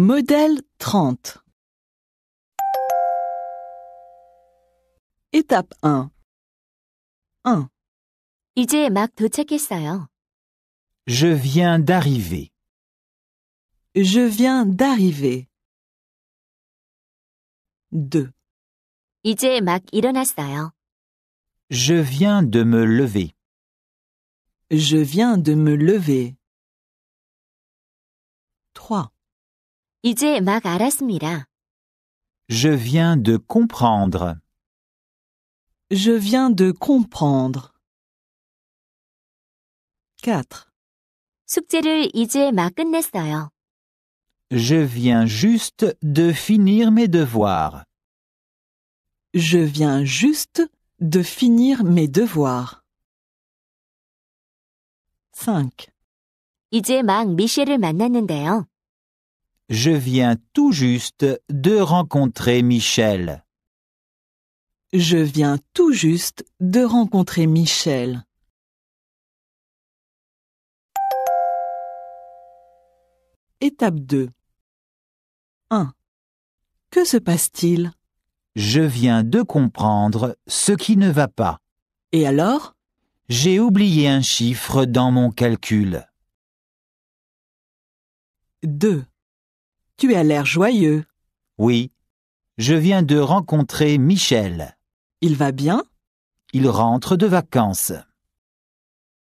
Modèle 30 Étape 1 1. 이제 막 도착했어요. Je viens d'arriver. Je viens d'arriver. 2. 이제 막 일어났어요. Je viens de me lever. Je viens de me lever. 3. 이제 막 알았습니다. Je viens de comprendre. Je viens de comprendre. 4. 숙제를 이제 막 끝냈어요. Je viens juste de finir mes devoirs. Je viens juste de finir mes devoirs. 5. 이제 막 미셸을 만났는데요. Je viens tout juste de rencontrer Michel. Je viens tout juste de rencontrer Michel. Étape 2 1. Que se passe-t-il Je viens de comprendre ce qui ne va pas. Et alors J'ai oublié un chiffre dans mon calcul. 2. Tu as l'air joyeux. Oui. Je viens de rencontrer Michel. Il va bien Il rentre de vacances.